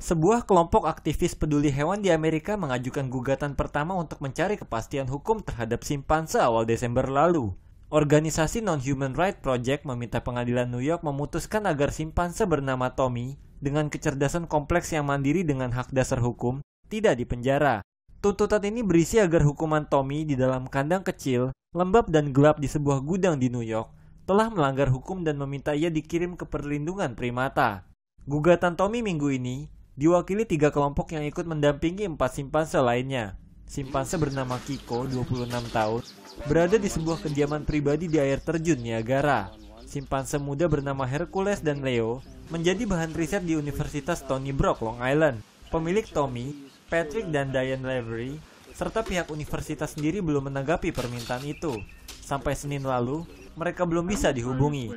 Sebuah kelompok aktivis peduli hewan di Amerika mengajukan gugatan pertama untuk mencari kepastian hukum terhadap simpanse awal Desember lalu. Organisasi Non-Human Rights Project meminta pengadilan New York memutuskan agar simpanse bernama Tommy dengan kecerdasan kompleks yang mandiri dengan hak dasar hukum tidak dipenjara. Tuntutan ini berisi agar hukuman Tommy di dalam kandang kecil, lembab dan gelap di sebuah gudang di New York telah melanggar hukum dan meminta ia dikirim ke perlindungan primata. Gugatan Tommy minggu ini Diwakili tiga kelompok yang ikut mendampingi empat simpanse lainnya. Simpanse bernama Kiko, 26 tahun, berada di sebuah kediaman pribadi di air terjun Niagara. Simpanse muda bernama Hercules dan Leo menjadi bahan riset di Universitas Tony Brock, Long Island. Pemilik Tommy, Patrick dan Diane Lavery, serta pihak universitas sendiri belum menanggapi permintaan itu. Sampai Senin lalu, mereka belum bisa dihubungi.